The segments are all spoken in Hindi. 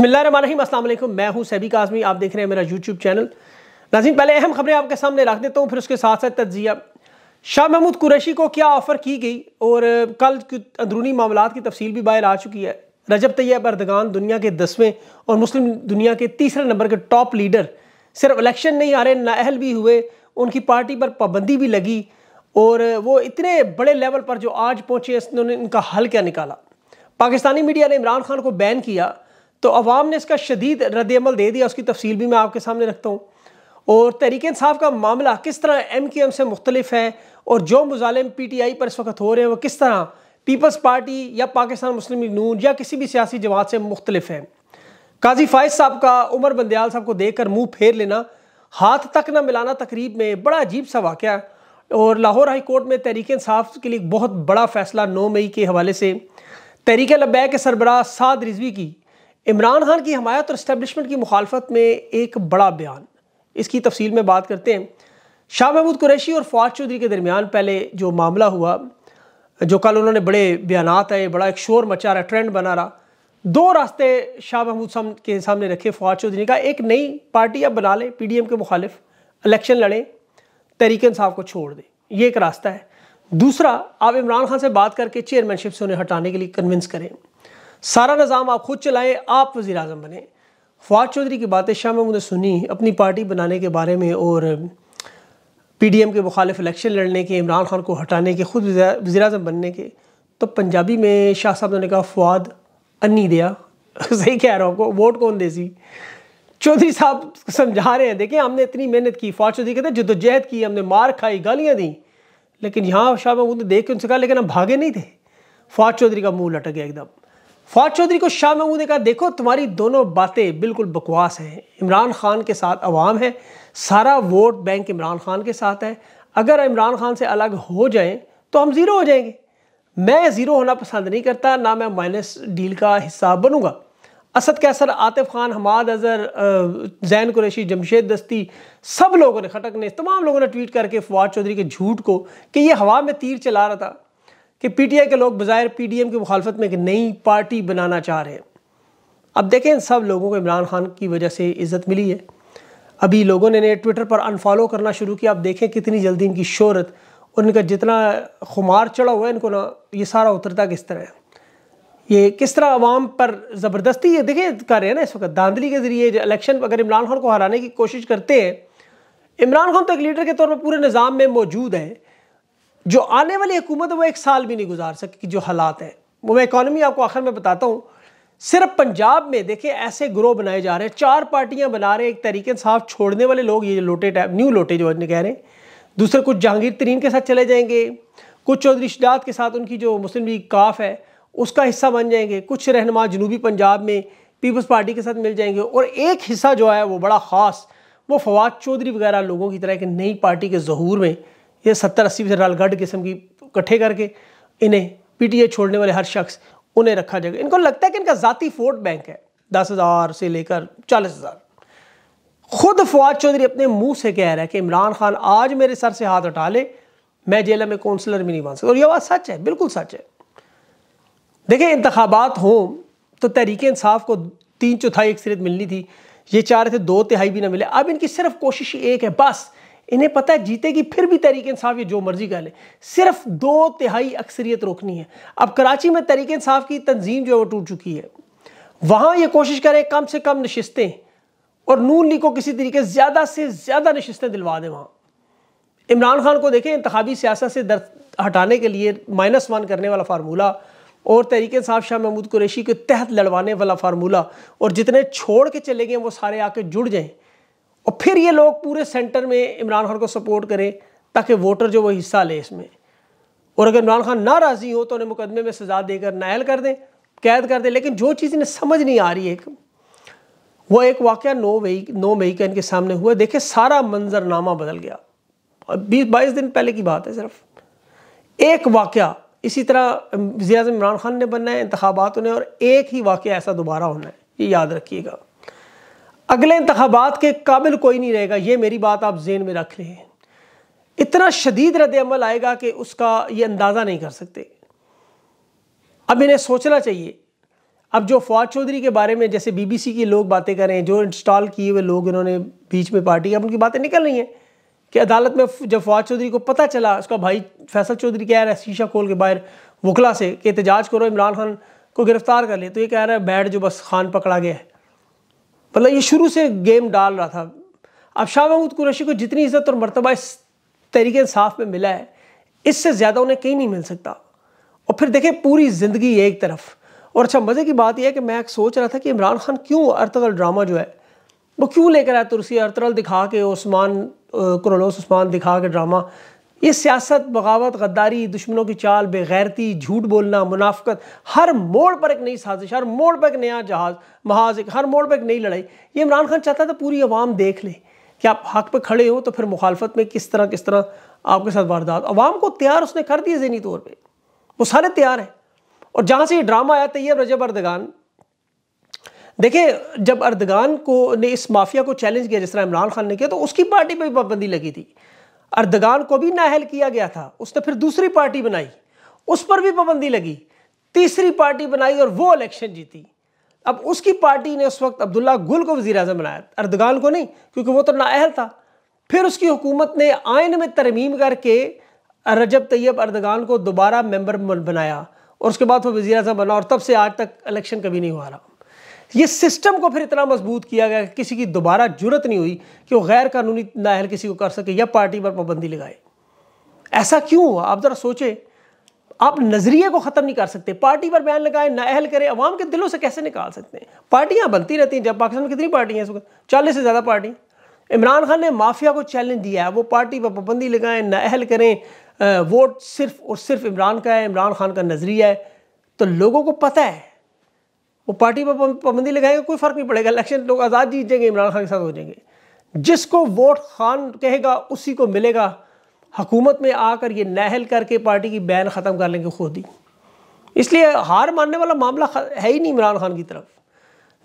बसमिल मैं हूं सैबी काजमी आप देख रहे हैं मेरा यूट्यूब चैनल नाजीन पहले अहम खबरें आपके सामने रख देता हूं फिर उसके साथ साथ तजिया शाह महमूद कुरैशी को क्या ऑफ़र की गई और कल अंदरूनी मामला की तफसील भी बाहर आ चुकी है रजब तैयब अरदगान दुनिया के दसवें और मुस्लिम दुनिया के तीसरे नंबर के टॉप लीडर सिर्फ इलेक्शन नहीं आ रहे नाअहल भी हुए उनकी पार्टी पर पाबंदी भी लगी और वो इतने बड़े लेवल पर जो आज पहुँचे उन्होंने इनका हल क्या निकाला पाकिस्तानी मीडिया ने इमरान खान को बैन किया तो अवाम ने इसका शदीद रद्दमल दे दिया उसकी तफसील भी मैं आपके सामने रखता हूँ और तहरीक इसाफ़ का मामला किस तरह एम क्यू एम से मुख्तलिफ है और जो मुजालिम पी टी आई पर इस वक्त हो रहे हैं वो किस तरह पीपल्स पार्टी या पाकिस्तान मुस्लिम नून या किसी भी सियासी जमात से मुख्तलिफ है काजी फायज साहब का उमर बंदयाल साहब को देख कर मुँह फेर लेना हाथ तक न मिलाना तकरीब में बड़ा अजीब सा वाक़ है और लाहौर हाई कोर्ट में तहरीक इंसाफ के लिए बहुत बड़ा फैसला नौ मई के हवाले से तहरीक लब्बै के सरबराह साद रिजवी की इमरान खान की हमायत और इस्टेबलिशमेंट की मुखालफत में एक बड़ा बयान इसकी तफसील में बात करते हैं शाह महमूद कुरैशी और फवाद चौधरी के दरमियान पहले जो मामला हुआ जो कल उन्होंने बड़े बयान आए बड़ा एक शोर मचा रहा ट्रेंड बना रहा दो रास्ते शाह महमूद साम के सामने रखे फवाद चौधरी का एक नई पार्टी अब बना लें पी डी एम के मुखालिफ इलेक्शन लड़ें तहरीक साहब को छोड़ दें ये एक रास्ता है दूसरा आप इमरान खान से बात करके चेयरमैनशिप से उन्हें हटाने के लिए कन्विंस करें सारा निज़ाम आप खुद चलाएं आप वज़ी अजम बने फवाद चौधरी की बातें शाह महमूद ने सुनी अपनी पार्टी बनाने के बारे में और पी डी एम के मुखालिफ इलेक्शन लड़ने के इमरान खान को हटाने के खुद वज़ी अजम बनने के तो पंजाबी में शाह साहब ने कहा फवाद अन्नी दिया सही कह रहा हूँ आपको वोट कौन देसी चौधरी साहब समझा रहे हैं देखें हमने इतनी मेहनत की फवाद चौधरी कहते जदोजहद की हमने मार खाई गालियाँ दी लेकिन यहाँ शाह महमूद ने देख के उनसे कहा लेकिन हम भागे नहीं थे फवाद चौधरी का मुँह लटक गया एकदम फवाद चौधरी को शाह महमूद ने कहा देखो तुम्हारी दोनों बातें बिल्कुल बकवास हैं इमरान खान के साथ अवाम है सारा वोट बैंक इमरान खान के साथ है अगर इमरान खान से अलग हो जाएं तो हम ज़ीरो हो जाएंगे मैं ज़ीरो होना पसंद नहीं करता ना मैं माइनस डील का हिस्सा बनूंगा असद कैसर आतिफ खान हमाद अजहर जैन कुरैशी जमशेद दस्ती सब लोगों ने खटक ने तमाम लोगों ने ट्वीट करके फवाद चौधरी के झूठ को कि ये हवा में तीर चला रहा था कि पीटीआई के लोग बाज़ाहिर पीडीएम की मुखालफत में एक नई पार्टी बनाना चाह रहे हैं अब देखें सब लोगों को इमरान खान की वजह से इज़्ज़त मिली है अभी लोगों ने, ने ट्विटर पर अनफॉलो करना शुरू किया आप देखें कितनी जल्दी इनकी शहरत और इनका जितना खुमार चढ़ा हुआ है इनको ना ये सारा उतरता किस तरह है ये किस तरह आवाम पर ज़बरदस्ती ये देखें कर रहे हैं ना इस वक्त धांधली के ज़रिए इलेक्शन अगर इमरान खान को हराने की कोशिश करते हैं इमरान खान तो एक लीडर के तौर पर पूरे निज़ाम में मौजूद है जो आने वाली हुकूमत है वो एक साल भी नहीं गुजार सकी जो हालात हैं वो मैं इकॉनमी आपको आखिर में बताता हूँ सिर्फ पंजाब में देखिए ऐसे ग्रोह बनाए जा रहे हैं चार पार्टियाँ बना रहे हैं एक तरीके से साफ छोड़ने वाले लोग ये लोटे टाइप न्यू लोटे जो कह रहे हैं दूसरे कुछ जहांगीर तरीन के साथ चले जाएंगे कुछ चौधरी शिदात के साथ उनकी जो मुस्लिम लीग काफ है उसका हिस्सा बन जाएंगे कुछ रहनमा जनूबी पंजाब में पीपल्स पार्टी के साथ मिल जाएंगे और एक हिस्सा जो है वो बड़ा ख़ास वो फवाद चौधरी वगैरह लोगों की तरह एक नई पार्टी के जहूर में ये सत्तर अस्सी फीसद रालगढ़ किस्म की इकट्ठे करके इन्हें पीटीए छोड़ने वाले हर शख्स उन्हें रखा जाएगा इनको लगता है कि इनका ज़ाती वोट बैंक है दस हज़ार से लेकर चालीस हज़ार खुद फवाद चौधरी अपने मुंह से कह रहा है कि इमरान खान आज मेरे सर से हाथ उठा ले मैं जेल में काउंसलर भी नहीं बन सकता और यह बात सच है बिल्कुल सच है देखिए इंतबात हों तो तहरीक इंसाफ को तीन चौथाई अक्सरियत मिलनी थी ये चाह रहे थे दो तिहाई भी ना मिले अब इनकी सिर्फ कोशिश एक है बस इन्हें पता है जीतेगी फिर भी तरीके इंसाफ ये जो मर्जी कर ले सिर्फ दो तिहाई अक्सरियत रोकनी है अब कराची में तहरीक इंसाफ की तंजीम जो है वो टूट चुकी है वहाँ ये कोशिश करें कम से कम नशस्तें और नून लीग को किसी तरीके ज़्यादा से ज़्यादा नशस्तें दिलवा दें वहाँ इमरान खान को देखें इंतबी सियासत से दर हटाने के लिए माइनस वन करने वाला फार्मूला और तरीके साहब शाह महमूद कुरेशी के तहत लड़वाने वाला फार्मूला और जितने छोड़ के चले गए वो सारे आके जुड़ जाएं और फिर ये लोग पूरे सेंटर में इमरान खान को सपोर्ट करें ताकि वोटर जो वो हिस्सा ले इसमें और अगर इमरान खान ना राज़ी हो तो उन्हें मुकदमे में सज़ा देकर नायल कर दें कैद कर दें लेकिन जो चीज़ इन्हें समझ नहीं आ रही है वो एक वाक़ नौ मई नौ मई का इनके सामने हुआ देखे सारा मंजरनामा बदल गया बीस बाईस दिन पहले की बात है सिर्फ एक वाक़ इसी तरह वजी अजम इमरान खान ने बनना है इंतबात होने और एक ही वाक़ ऐसा दोबारा होना है ये याद रखिएगा अगले इंतबात के काबिल कोई नहीं रहेगा ये मेरी बात आप जेन में रख लें इतना शदीद रद्दमल आएगा कि उसका ये अंदाज़ा नहीं कर सकते अब इन्हें सोचना चाहिए अब जो फवाद चौधरी के बारे में जैसे बीबीसी के लोग बातें करें जो इंस्टॉल किए हुए लोग इन्होंने बीच में पार्टी अब उनकी बातें निकल रही हैं कि अदालत में जब फवाद चौधरी को पता चला उसका भाई फैसल चौधरी कह रहा है शीशा खोल के बाहर वकला से कि एहतजाज करो इमरान खान को गिरफ्तार कर ले तो ये कह रहा है बैठ जो बस खान पकड़ा गया है मतलब ये शुरू से गेम डाल रहा था अब शाह महमूद कुरैशी को जितनी इज्जत और मरतबा इस तरीके इंसाफ में मिला है इससे ज़्यादा उन्हें कहीं नहीं मिल सकता और फिर देखें पूरी ज़िंदगी एक तरफ और अच्छा मज़े की बात यह है कि मैं सोच रहा था कि इमरान खान क्यों अर्तगल ड्रामा जो है वो क्यों लेकर आया तुरसी अर्तगल दिखा के उस्मान कुरलोस उस्मान दिखा के ड्रामा ये सियासत बगावत गद्दारी दुश्मनों की चाल बेगैरती झूठ बोलना मुनाफ्त हर मोड़ पर एक नई साजिश हर मोड़ पर एक नया जहाज महाज एक हर मोड़ पर एक नई लड़ाई ये इमरान खान चाहता था पूरी आवाम देख ले कि आप हक पर खड़े हो तो फिर मुखालफत में किस तरह किस तरह आपके साथ वारदात आवाम को तैयार उसने कर दिया जहनी तौर पर वो सारे तैयार हैं और जहाँ से ये ड्रामा आया तैयब रजब अर्दगान देखिए जब अर्दगान को ने इस माफिया को चैलेंज किया जिस तरह इमरान खान ने किया तो उसकी पार्टी पर भी पाबंदी लगी थी अर्दगान को भी नाहल किया गया था उसने फिर दूसरी पार्टी बनाई उस पर भी पाबंदी लगी तीसरी पार्टी बनाई और वो इलेक्शन जीती अब उसकी पार्टी ने उस वक्त अब्दुल्ला गुल को वजी अजम बनाया अर्दगान को नहीं क्योंकि वो तो नाअहल था फिर उसकी हुकूमत ने आयन में तरमीम करके रजब तैयब अर्दगान को दोबारा मेंबर बनाया और उसके बाद वो वजी अजम बना और तब से आज तक इलेक्शन कभी नहीं हुआ रहा ये सिस्टम को फिर इतना मजबूत किया गया कि किसी की दोबारा जरूरत नहीं हुई कि वो गैर कानूनी नाहल किसी को कर सके या पार्टी पर पाबंदी लगाए ऐसा क्यों हुआ आप ज़रा सोचें आप नज़रिए को ख़त्म नहीं कर सकते पार्टी पर बैन लगाए अहल करें अवाम के दिलों से कैसे निकाल सकते हैं पार्टियाँ बनती रहती हैं जब पाकिस्तान में कितनी पार्टियां इस चालीस से ज़्यादा पार्टी इमरान खान ने माफिया को चैलेंज दिया है वो पार्टी पर पाबंदी लगाएं अहल करें वोट सिर्फ और सिर्फ इमरान का है इमरान खान का नज़रिया है तो लोगों को पता है वो पार्टी पर पाबंदी लगाएंगे कोई फ़र्क नहीं पड़ेगा इलेक्शन लोग आज़ाद जीत जाएंगे इमरान खान के साथ हो जाएंगे जिसको वोट खान कहेगा उसी को मिलेगा हकूमत में आकर ये नहल करके पार्टी की बैन ख़त्म कर लेंगे खुद ही इसलिए हार मानने वाला मामला है ही नहीं इमरान खान की तरफ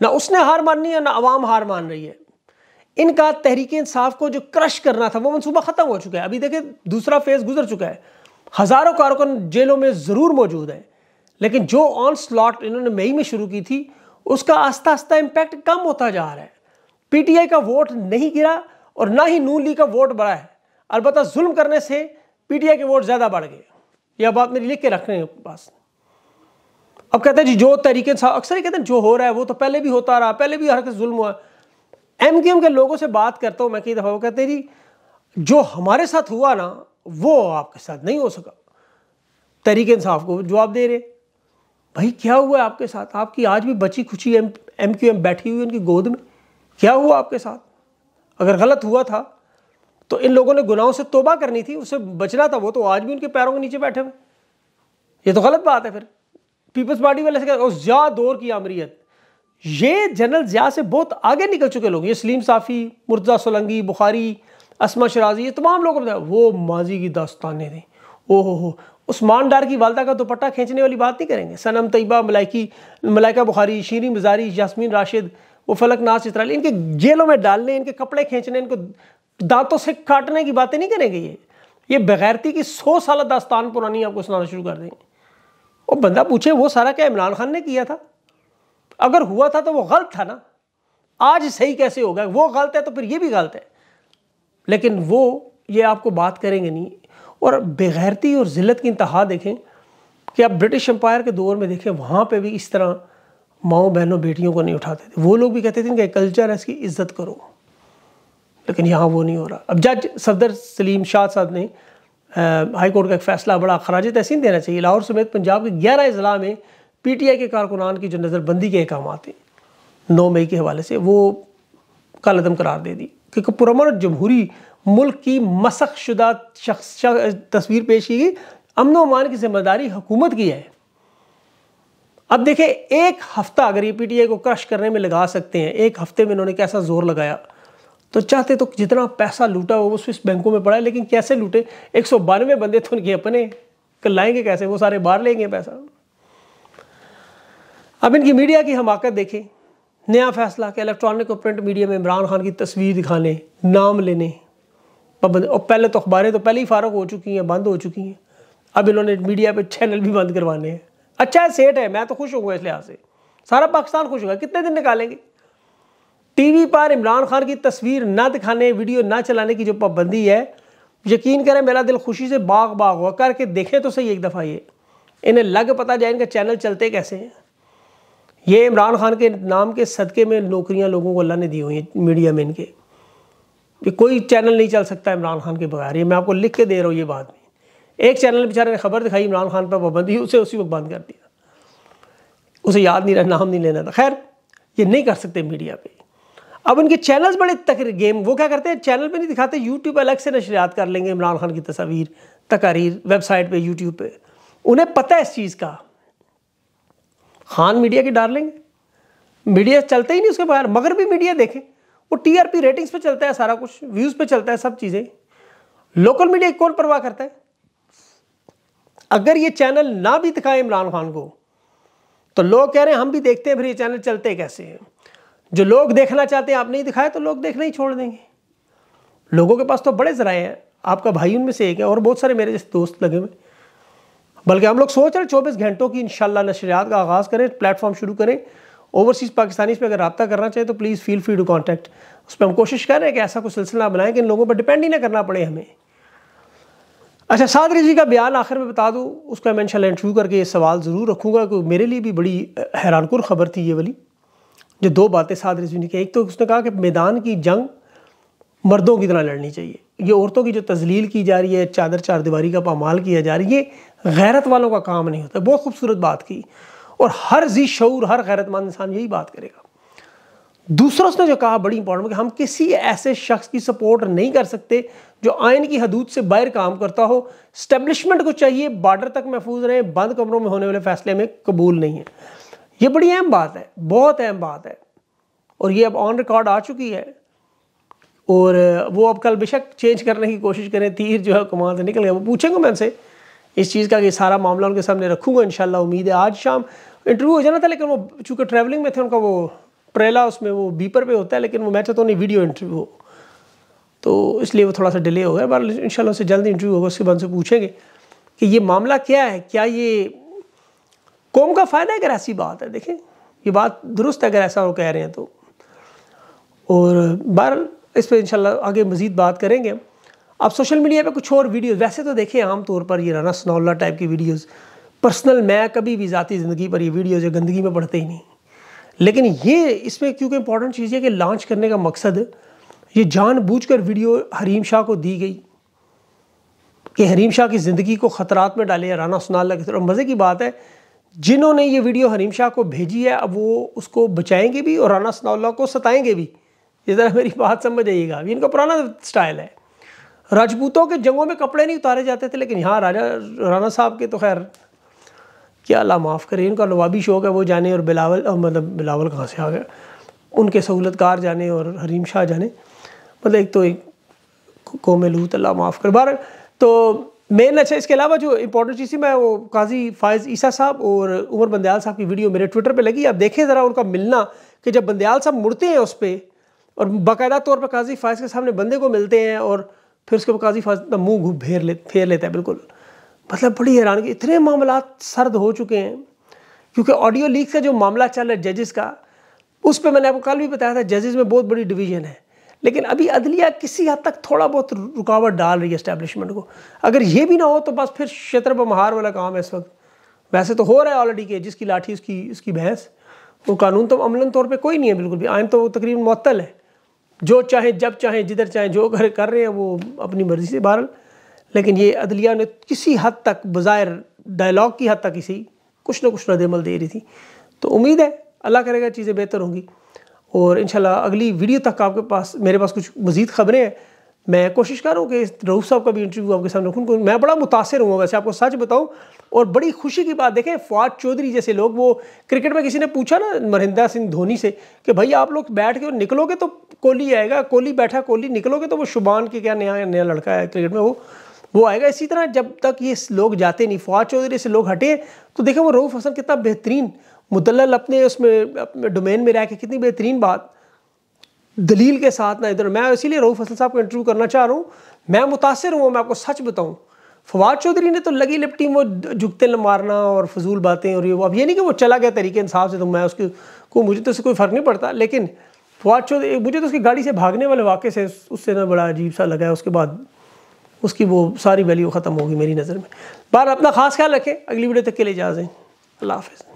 ना उसने हार माननी है ना अवाम हार मान रही है इनका तहरीक इंसाफ को जो क्रश करना था वो मनसूबा ख़त्म हो चुका है अभी देखें दूसरा फेज़ गुजर चुका है हज़ारों कारकुन जेलों में ज़रूर मौजूद है लेकिन जो ऑन स्लॉट इन्होंने मई में शुरू की थी उसका आस्ता आस्ता इम्पैक्ट कम होता जा रहा है पीटीआई का वोट नहीं गिरा और ना ही नून लीग का वोट बढ़ा है अलबत्त जुल्म करने से पीटीआई के वोट ज़्यादा बढ़ गए यह बात मेरी लिख के रख रहे हैं पास अब कहते हैं जी जो तरीके अक्सर ही कहते हैं जो हो रहा है वो तो पहले भी होता रहा पहले भी हर जुल्म हुआ एम के एम के लोगों से बात करता हूँ मैं कई दफ़ा वो कहते हैं जी जो हमारे साथ हुआ ना वो आपके साथ नहीं हो सका तरीके इंसाफ को जवाब दे रहे भाई क्या हुआ आपके साथ आपकी आज भी बची खुची एम एम क्यू एम बैठी हुई उनकी गोद में क्या हुआ आपके साथ अगर गलत हुआ था तो इन लोगों ने गुनाहों से तोबा करनी थी उससे बचना था वो तो आज भी उनके पैरों के नीचे बैठे हुए ये तो गलत बात है फिर पीपल्स पार्टी वाले से कहते उस ज्या दौर की आमरीत ये जनरल जिया से बहुत आगे निकल चुके लोग ये सलीम साफ़ी मुर्जा सोलंगी बुखारी असमा शराजी ये तमाम लोग वो माजी की दास्तानें थी ओ हो उस्मान डार की वालदा का दुपट्टा खींचने वाली बात नहीं करेंगे सनम तयबा मलाइकी मलाइका बुखारी शीरी मजारी यासमीन राशिद वो फलक नाज इतराली इनके जेलों में डालने इनके कपड़े खींचने इनको दांतों से काटने की बातें नहीं करेंगे ये ये बगैरती की सौ साल दास्तान पुरानी आपको सुनाना शुरू कर देंगे वो बंदा पूछे वो सारा क्या इमरान खान ने किया था अगर हुआ था तो वो गलत था ना आज सही कैसे होगा वो गलत है तो फिर ये भी गलत है लेकिन वो ये आपको बात करेंगे नहीं और बेगैरती और ज़िलत की इंतहा देखें कि आप ब्रिटिश एम्पायर के दौर में देखें वहाँ पर भी इस तरह माओ बहनों बेटियों को नहीं उठाते थे वो लोग भी कहते थे कि कल्चर है इसकी इज्जत करो लेकिन यहाँ वो नहीं हो रहा अब जज सदर सलीम शाह साहब ने हाई कोर्ट का एक फैसला बड़ा खराज तहसीन देना चाहिए लाहौर समेत पंजाब के ग्यारह अजला में पी टी आई के कारकुनान की जो नज़रबंदी के अहकाम आते नौ मई के हवाले से वो कालदम करार दे दी क्योंकि पुरमन जमहूरी मुल्क की मशक शुदा शख्स तस्वीर पेश की गई अमन वमान की जिम्मेदारी हुकूमत की है अब देखें एक हफ्ता अगर ये पीटीआई को क्रश करने में लगा सकते हैं एक हफ्ते में इन्होंने कैसा जोर लगाया तो चाहते तो जितना पैसा लूटा हो वो स्विस बैंकों में पड़ा है लेकिन कैसे लूटे एक सौ बानवे बंदे तो उनके अपने लाएंगे कैसे वो सारे बाहर लेंगे पैसा अब इनकी मीडिया की हमाकत देखें नया फैसला कि इलेक्ट्रॉनिक और प्रिंट मीडिया में इमरान खान की तस्वीर दिखाने नाम लेने पाबंदी और पहले तो अखबारें तो पहले ही फारग हो चुकी हैं बंद हो चुकी हैं अब इन्होंने मीडिया पे चैनल भी बंद करवाने हैं अच्छा है सेठ है मैं तो खुश होगा इस लिहाज से सारा पाकिस्तान खुश होगा कितने दिन निकालेंगे टीवी पर इमरान खान की तस्वीर ना दिखाने वीडियो ना चलाने की जो पाबंदी है यकीन करें मेरा दिल खुशी से बाग बाग हुआ करके देखें तो सही एक दफ़ा ये इन्हें लग पता जाए इनका चैनल चलते कैसे हैं ये इमरान खान के नाम के सदक़े में नौकरियाँ लोगों को अल्लाह ने दी हुई हैं मीडिया में इनके कि कोई चैनल नहीं चल सकता इमरान खान के बगैर ये मैं आपको लिख के दे रहा हूँ ये बात नहीं एक चैनल बेचारे ने खबर दिखाई इमरान खान पर पाबंदी उसे उसी वक्त बंद कर दिया उसे याद नहीं रहा नाम नहीं लेना था खैर ये नहीं कर सकते मीडिया पर अब उनके चैनल्स बड़े तक गेम वो क्या करते हैं चैनल पर नहीं दिखाते यूट्यूब अलग से नशरियात कर लेंगे इमरान खान की तस्वीर तकारीर वेबसाइट पर यूट्यूब पर उन्हें पता है इस चीज़ का खान मीडिया की डाल लेंगे मीडिया चलते ही नहीं उसके बगैर मगर भी मीडिया देखें वो टीआरपी रेटिंग्स पे चलता है सारा कुछ व्यूज पे चलता है सब चीजें लोकल मीडिया कौन परवाह करता है अगर ये चैनल ना भी दिखाए इमरान खान को तो लोग कह रहे हैं हम भी देखते हैं फिर ये चैनल चलते कैसे हैं जो लोग देखना चाहते हैं आप नहीं दिखाए तो लोग देखना ही छोड़ देंगे लोगों के पास तो बड़े जराए हैं आपका भाई उनमें से एक है और बहुत सारे मेरे जैसे दोस्त लगे हुए बल्कि हम लोग सोच रहे हैं चौबीस घंटों की इनशाला नशरियात का आगाज़ करें प्लेटफॉर्म शुरू करें ओवरसीज़ पाकिस्तानी पे अगर रबता करना चाहे तो please feel free to contact उस पर हम कोशिश कर रहे हैं कि ऐसा कोई सिलसिला बनाएं कि इन लोगों पर डिपेंड ही ना करना पड़े हमें अच्छा सादरी जी का बयान आखिर में बता दूँ उसका मैं इनशाला इंटरव्यू करके ये सवाल ज़रूर रखूँगा क्योंकि मेरे लिए भी बड़ी हैरानकुर खबर थी ये वाली जो दो बातें सादरी जी ने कही एक तो उसने कहा कि मैदान की जंग मर्दों की तरह लड़नी चाहिए ये औरतों की जो तजलील की जा रही है चादर चार दीवारी का पामाल किया जा रही है ये गैरत वालों का काम नहीं होता बहुत खूबसूरत बात की और हर जी शूर हर गैरतमंद इंसान यही बात करेगा दूसरा उसने जो कहा बड़ी इंपॉर्टेंट कि हम किसी ऐसे शख्स की सपोर्ट नहीं कर सकते जो आयन की हदूद से बाहर काम करता हो स्टैब्लिशमेंट को चाहिए बॉर्डर तक महफूज रहे बंद कमरों में होने वाले फैसले में कबूल नहीं है ये बड़ी अहम बात है बहुत अहम बात है और ये अब ऑन रिकॉर्ड आ चुकी है और वो अब कल बेशक चेंज करने की कोशिश करें तीर जो है कमाल से निकल गया वो पूछेंगे मैं उनसे इस चीज़ का कि सारा मामला उनके सामने रखूंगा इन उम्मीद है आज शाम इंटरव्यू हो जाना था लेकिन वो चूँकि ट्रैवलिंग में थे उनका वो ट्रेला उसमें वो बीपर पे होता है लेकिन वो मैं चाहता तो नहीं वीडियो इंटरव्यू हो तो इसलिए वो थोड़ा सा डिले हो गया बार इन शाला जल्द इंटरव्यू होगा उसके बाद उनसे पूछेंगे कि ये मामला क्या है क्या ये कौम का फ़ायदा है अगर ऐसी बात है देखें ये बात दुरुस्त है अगर ऐसा वो कह रहे हैं तो और बहर इस पर इन आगे मज़ीद बात करेंगे अब सोशल मीडिया पे कुछ और वीडियोस वैसे तो देखें आमतौर पर ये राना सनौला टाइप की वीडियोज़ पर्सनल मैं कभी भी ज़ाती ज़िंदगी पर ये वीडियोज़ जो गंदगी में पढ़ते ही नहीं लेकिन ये इसमें क्योंकि इंपॉर्टेंट चीज़ है कि लॉन्च करने का मकसद ये जानबूझकर वीडियो हरीम शाह को दी गई कि हरीम शाह की ज़िंदगी को ख़तरात में डाले राना सुनाल की तरफ तो मज़े की बात है जिन्होंने ये वीडियो हरीम शाह को भेजी है अब वो उसको बचाएंगे भी और राना सनाउल्ला को सताएंगे भी ये ज़रा मेरी बात समझ आइएगा अभी इनका पुराना स्टाइल है राजपूतों के जंगों में कपड़े नहीं उतारे जाते थे लेकिन यहाँ राजा राना साहब के तो खैर कि अल्लाह माफ़ करे इनका नवाबी शौक है वो जाने और बिलावल मतलब बिलावल कहाँ से आ गया उनके सहूलतकार जाने और हरीम शाह जाने मतलब एक तो एक कौम लूत अल्लाह माफ़ कर बार तो मेन अच्छा इसके अलावा जो इंपॉर्टेंट चीज़ थी मैं वो काजी फ़ायज़ ईसा साहब और उमर बंदयाल साहब की वीडियो मेरे ट्विटर पे लगी आप देखें ज़रा उनका मिलना कि जब बंदयाल साहब मुड़ते हैं उस पर और बाकायदा तौर पर काजी फ़ायज़ के सामने बंदे को मिलते हैं और फिर उसके बाद काजी फ़ायज़ मुँह घूम फेर ले फेर लेता है बिल्कुल मतलब बड़ी हैरान की इतने मामला सर्द हो चुके हैं क्योंकि ऑडियो लीक का जो मामला चल रहा है जजेस का उस पर मैंने आपको कल भी बताया था जजेस में बहुत बड़ी डिवीजन है लेकिन अभी अदलिया किसी हद तक थोड़ा बहुत रुकावट डाल रही है इस्टेब्लिशमेंट को अगर ये भी ना हो तो बस फिर क्षेत्र पर महार वाला काम है इस वक्त वैसे तो हो रहा है ऑलरेडी के जिसकी लाठी उसकी उसकी भैंस वो कानून तो अमलन तौर पे कोई नहीं है बिल्कुल भी आयन तो वो तकरीबन मअतल है जो चाहे जब चाहे जिधर चाहे जो कर कर रहे हैं वो अपनी मर्ज़ी से बहरल लेकिन ये अदलिया ने किसी हद तक बज़ाहिर डायलॉग की हद तक किसी कुछ ना कुछ रदमल दे रही थी तो उम्मीद है अल्लाह करेगा चीज़ें बेहतर होंगी और इन अगली वीडियो तक आपके पास मेरे पास कुछ मज़ीद खबरें हैं मैं कोशिश कर रहा हूँ कि इस रऊफ़ साहब का भी इंटरव्यू आपके सामने रखूँ मैं बड़ा मुतासर हुआ वैसे आपको सच बताऊँ और बड़ी खुशी की बात देखें फवाद चौधरी जैसे लोग वो क्रिकेट में किसी ने पूछा ना मरिंदा सिंह धोनी से कि भाई आप लोग बैठ के और निकलोगे तो कोहली आएगा कोहली बैठा कोहली निकलोगे तो वो शुबान के क्या नया नया लड़का है क्रिकेट में वो वो आएगा इसी तरह जब तक ये लोग जाते नहीं फवाद चौधरी से लोग हटे तो देखें वो रऊफ़ हसन कितना बेहतरीन मुतल अपने उसमें अपने डोमेन में रह के कितनी बेहतरीन बात दलील के साथ ना इधर मैं इसीलिए रऊफ़ हसन साहब को इंटरव्यू करना चाह रहा हूँ मैं मुतासर हुआ मैं आपको सच बताऊँ फवाद चौधरी ने तो लगी लिपटी वो झुकते मारना और फजूल बातें और ये वो अब ये नहीं कि वो चला गया तरीके इंसाफ से तो मैं उसके को मुझे तो उससे कोई फ़र्क नहीं पड़ता लेकिन फवाद चौधरी मुझे तो उसकी गाड़ी से भागने वाले वाक़े से उससे ना बड़ा अजीब सा लगा है उसके बाद उसकी वो सारी वैल्यू ख़त्म होगी मेरी नज़र में बार अपना ख़ास ख्याल रखें अगली वीडियो तक के लिए इजाज़ें अल्लाह हाफिज़